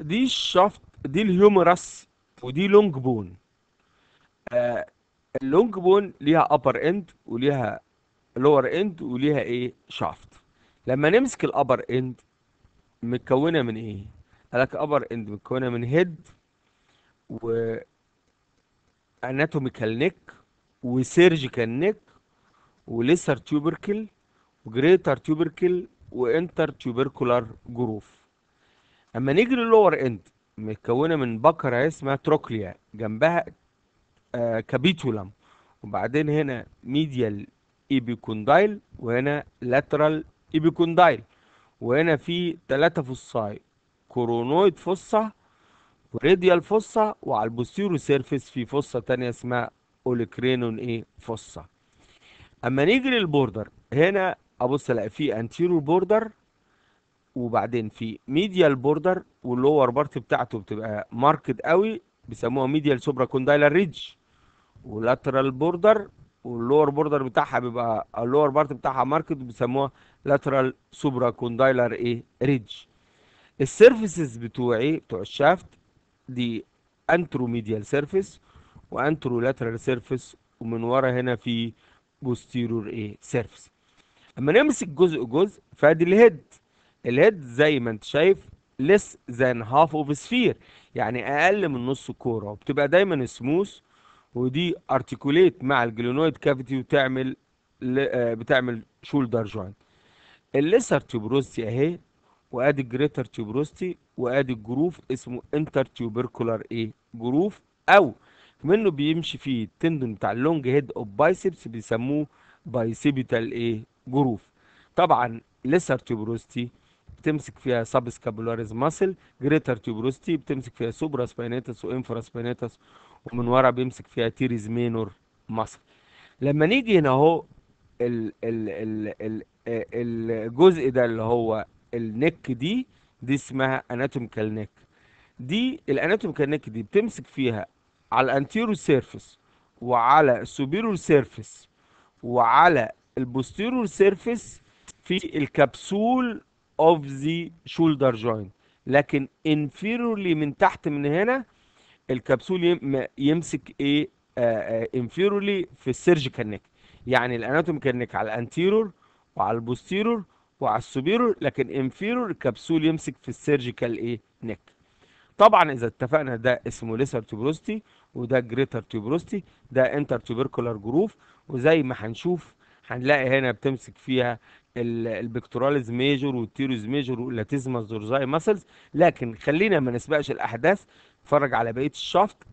دي الشفط دي الهيومرس ودي لونج بون آه اللونج بون ليها ابر اند وليها لور اند وليها ايه شافت لما نمسك الابر اند متكونه من ايه قالك ابر اند متكونه من هيد و اناتوميكال نيك وسيرجيكال نيك وليسر تيوبركل وجريتر تيوبركل وانتر تيوبركولار جروف اما نيجي للور اند متكونه من بكره اسمها تروكليا جنبها آه كابيتولم وبعدين هنا ميديال ايبيكوندايل وهنا لاترال ايبيكوندايل وهنا في ثلاثة فصاي كورونويد فصة وريديال فصة وعلى البوستيرو سيرفيس في فصة تانية اسمها اوليكرينون ايه فصة اما نيجي للبوردر هنا ابص الاقي في انتيرو بوردر وبعدين في ميديال بوردر واللور بارت بتاعته بتبقى ماركت قوي بيسموها ميديال سوبرا كوندايلر ريدج ولاترال بوردر واللور بوردر بتاعها بيبقى اللور بارت بتاعها ماركت بيسموها لاترال سوبرا كوندايلر ايه ريدج السيرفيسز بتوعي بتوع الشافت دي انترو ميديال سيرفيس وانترو لاترال سيرفيس ومن ورا هنا في بوستيرور ايه سيرفيس اما نمسك جزء جزء فادي الهيد الهيد زي ما انت شايف less than half of sphere يعني اقل من نص الكوره وبتبقى دايما سموث ودي ارتكوليت مع الجلونويد كافيتي وتعمل آه، بتعمل شولدر جوينت الليسر تيوبروستي اهي وادي الجريتر تيوبروستي وادي الجروف اسمه انتر تيوبركولار ايه جروف او منه بيمشي فيه التندون بتاع اللونج هيد اوف بايسبس بيسموه بايسبيتال ايه جروف طبعا ليسر تيوبروستي بتمسك فيها سابسكابولاريز ماسل جريتر تيوبروستي بتمسك فيها سوبرا سبيناتس وانفرا سبيناتس ومن ورا بيمسك فيها تيريز مينور ماسل لما نيجي هنا اهو ال ال ال ال الجزء ده اللي هو النك دي دي اسمها اناتوميكال نك دي الاناتوميكال نك دي بتمسك فيها على الانتيرو سيرفيس وعلى السوبيرور سيرفيس وعلى البوستيرور سيرفيس في الكبسول of the shoulder joint لكن inferiorly من تحت من هنا الكبسول يمسك ايه آه، آه، inferiorly في السيرجيكال نيك يعني الاناتوميكال نيك على الانتيرور وعلى البوستيرور وعلى السوبيرور لكن انفيرور الكبسول يمسك في السيرجيكال ايه نيك طبعا اذا اتفقنا ده اسمه ليسر تيوبروستي وده جريتر تيوبروستي ده انتر تيوبركولار جروف وزي ما هنشوف هنلاقي هنا بتمسك فيها البكتوراليز ميجور والتيروز ميجور واللاتيزما زورزاي ماسلز لكن خلينا ما نسبقش الاحداث اتفرج على بقيه الشفط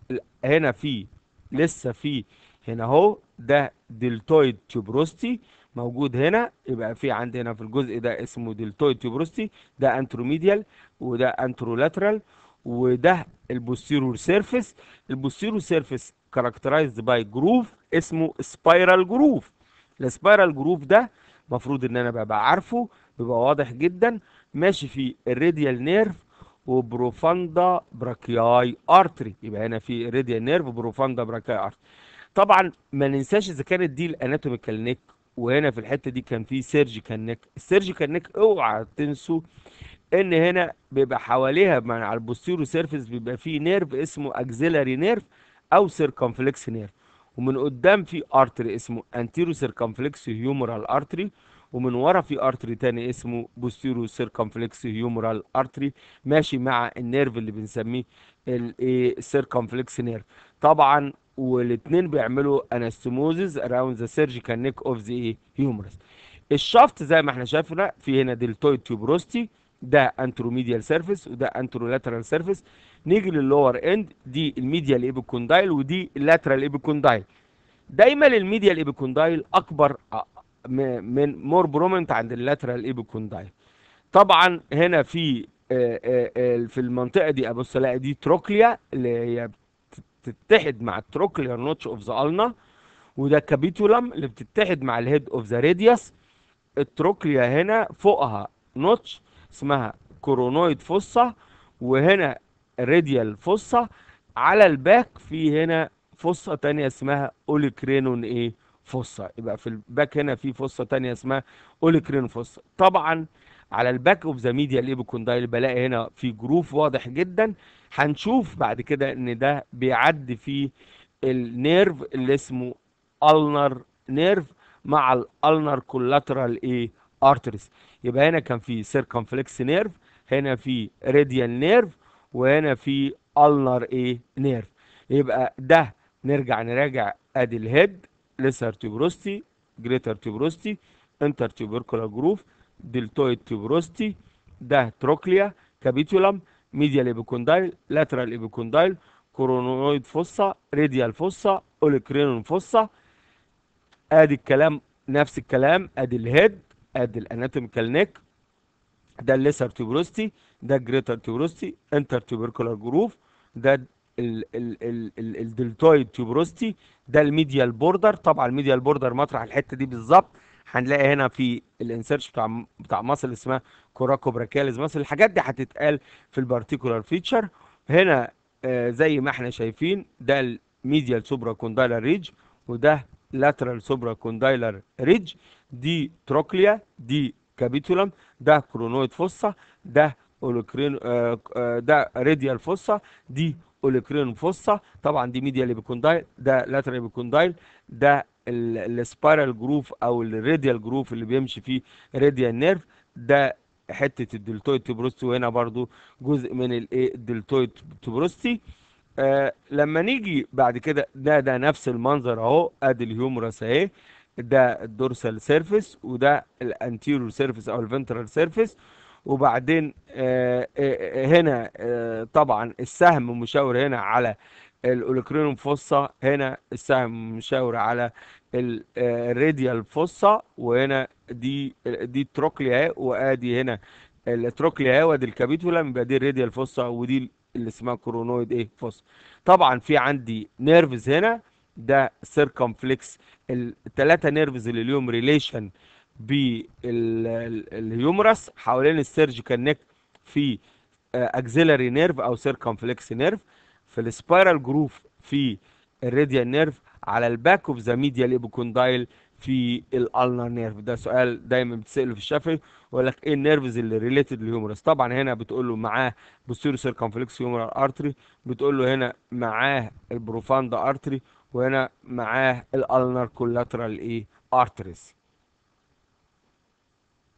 هنا في لسه في هنا اهو ده دلتويد تيوبروستي موجود هنا يبقى في عندي هنا في الجزء ده اسمه دلتويد تيوبروستي ده انتروميديال وده انترولاترال وده البوستيرور سيرفيس البوستيرور سيرفيس كاركترايزد باي جروف اسمه سبايرال جروف السبايرال جروف ده المفروض ان انا ببقى عارفه بيبقى واضح جدا ماشي في الراديال نيرف وبروفاندا براكياي ارتري يبقى هنا في راديال نيرف وبروفاندا براكياي ارتري طبعا ما ننساش اذا كانت دي الاناتوميكال نيك وهنا في الحته دي كان في سيرجيكال نيك السيرجيكال نيك اوعى تنسوا ان هنا بيبقى حواليها على البوستيرو سيرفيس بيبقى فيه نيرف اسمه اكزيلاري نيرف او سيركمفلكس نيرف ومن قدام في ارتري اسمه انتيرو سيركمفلكس هيومرال ارتري ومن ورا في ارتري تاني اسمه بوستيرو سيركمفلكس هيومرال ارتري ماشي مع النيرف اللي بنسميه السيركمفلكس نيرف طبعا والاثنين بيعملوا انستموزز اراوند ذا سيرجيكال نيك اوف ذا هيومرس الشافت زي ما احنا شايفنا في هنا دلتويد تيوبروستي ده انتروميديال سيرفيس وده انترولاترال سيرفيس نيجي لللور اند دي الميديال ايبيكوندايل ودي اللاترال ايبيكوندايل دايما الميديال ايبيكوندايل اكبر آه، من مور برومنت عند اللاترال ايبيكوندايل طبعا هنا في آه، آه، في المنطقه دي ابص الاقي دي تروكليا اللي هي بتتحد مع التروكليا نوتش اوف ذا النا وده كابيتولم اللي بتتحد مع الهيد اوف ذا راديوس التروكليا هنا فوقها نوتش اسمها كورونويد فصة وهنا راديال فصة على الباك في هنا فصة تانية اسمها اوليكرينون ايه فصة يبقى في الباك هنا في فصة تانية اسمها اوليكرينون فصة طبعا على الباك اوف ذا ميديا الايبوكوندايل بلاقي هنا في جروف واضح جدا هنشوف بعد كده ان ده بيعدي في النيرف اللي اسمه النر نيرف مع الالنر كولاترال ايه ارتريس يبقى هنا كان في سيركمفلكس نيرف هنا في راديال نيرف وهنا في النر ايه نيرف يبقى ده نرجع نراجع ادي الهيد لسر تيبروستي جريتر تيبروستي انتر تيوبركولا جروف دلتويد تيبروستي ده تروكليا كابيتولم ميديال ايبوكوندايل لاترال ايبوكوندايل كورونويد فصة راديال فصة اوليكرينون فصة ادي الكلام نفس الكلام ادي الهيد ادي الاناتوميكال نيك ده الليسر تيوبروستي ده الجريتر تيوبروستي انتر تيبركولار جروف ده الدلتويد تيوبروستي ده الميديال بوردر طبعا الميديال بوردر مطرح الحته دي بالظبط هنلاقي هنا في الانسيرش بتاع بتاع مصل اسمها كوراكو براكاليز مصل الحاجات دي هتتقال في البارتيكولار فيتشر هنا آه زي ما احنا شايفين ده الميديال سوبرا كوندايلر ريج وده lateral supracondylor ridge دي تروكليا دي كابيتولم ده كرونويد فصة ده اولوكرين ده راديال فصة دي اولوكرين فصة طبعا دي ميديال ايبيكوندايل ده لاترال ايبيكوندايل ده السبايرال جروف او الراديال جروف اللي بيمشي فيه راديال نيرف ده حته الدلتويد تبروستي وهنا برضو جزء من الايه الدلتويد تبروستي آه لما نيجي بعد كده ده ده نفس المنظر اهو ادي الهيومرس اهي ده الدورسال سيرفيس وده الانتيرور سيرفيس او الفنترال سيرفيس وبعدين آه آه, آه، هنا آه، طبعا السهم مشاور هنا على الاولكرينوم فصة هنا السهم مشاور على الراديال فصة آه، وهنا دي دي التروكليا وادي هنا التروكليا وادي الكابيتولا يبقى دي الراديال فصة ودي اللي اسمها كورونويد ايه فوس طبعا في عندي نيرفز هنا ده سيركمفلكس الثلاثه نيرفز اللي ليهم ريليشن بالهيومرس حوالين السيرجيكال نيك في اكزيلري آه، نيرف او سيركمفلكس نيرف في السبايرال جروف في الراديال نيرف على الباك اوف ذا ميديال ايبوكوندايل في الالنر نيرف ده سؤال دايما بتساله في الشفوي ويقول لك ايه النيرفز اللي ريليتد للهيومرس طبعا هنا بتقول له معاه بوستيريو سيركمفلكس هيومرال ارتري بتقول له هنا معاه البروفاندا ارتري وهنا معاه الالنر كولاترال ايه ارتريز